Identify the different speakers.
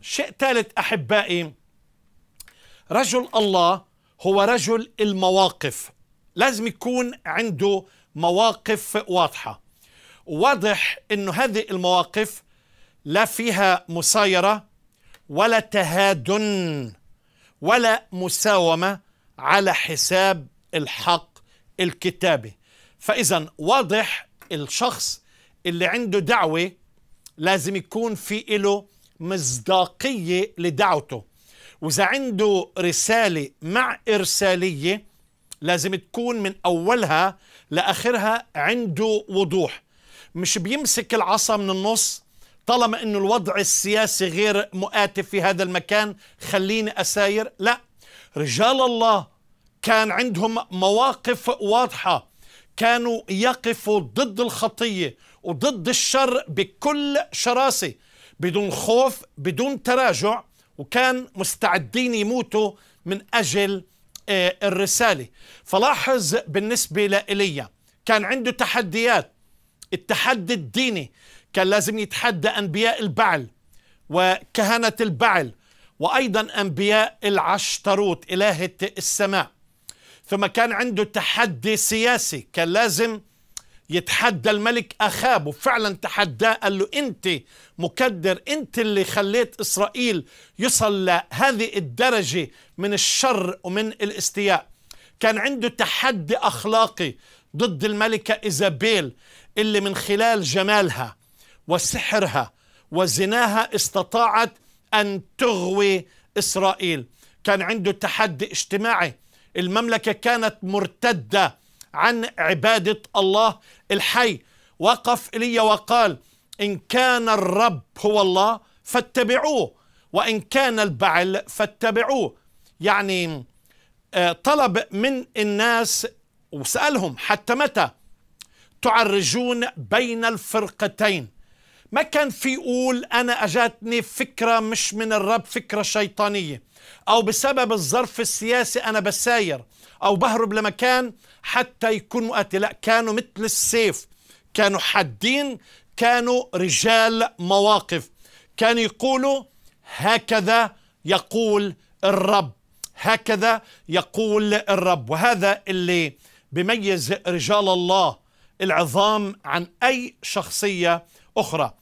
Speaker 1: شيء ثالث احبائي رجل الله هو رجل المواقف لازم يكون عنده مواقف واضحه واضح انه هذه المواقف لا فيها مسايره ولا تهادن ولا مساومه على حساب الحق الكتابي فاذا واضح الشخص اللي عنده دعوه لازم يكون في إله مصداقية لدعوته وإذا عنده رسالة مع إرسالية لازم تكون من أولها لآخرها عنده وضوح مش بيمسك العصا من النص طالما أنه الوضع السياسي غير مؤاتف في هذا المكان خليني أساير لا رجال الله كان عندهم مواقف واضحة كانوا يقفوا ضد الخطية وضد الشر بكل شراسة بدون خوف بدون تراجع وكان مستعدين يموتوا من أجل آه، الرسالة فلاحظ بالنسبة لإيليا كان عنده تحديات التحدي الديني كان لازم يتحدى أنبياء البعل وكهنة البعل وأيضا أنبياء العشتروت إلهة السماء ثم كان عنده تحدي سياسي كان لازم يتحدى الملك أخابه فعلا تحداه قال له أنت مكدر أنت اللي خليت إسرائيل يصل لهذه الدرجة من الشر ومن الاستياء كان عنده تحدي أخلاقي ضد الملكة إيزابيل اللي من خلال جمالها وسحرها وزناها استطاعت أن تغوي إسرائيل كان عنده تحدي اجتماعي المملكة كانت مرتدة عن عبادة الله الحي وقف إلي وقال إن كان الرب هو الله فاتبعوه وإن كان البعل فاتبعوه يعني آه، طلب من الناس وسألهم حتى متى تعرجون بين الفرقتين ما كان في يقول أنا أجاتني فكرة مش من الرب فكرة شيطانية أو بسبب الظرف السياسي أنا بساير أو بهرب لمكان حتى يكون مؤتي لا كانوا مثل السيف كانوا حادين كانوا رجال مواقف كانوا يقولوا هكذا يقول الرب هكذا يقول الرب وهذا اللي بميز رجال الله العظام عن أي شخصية أخرى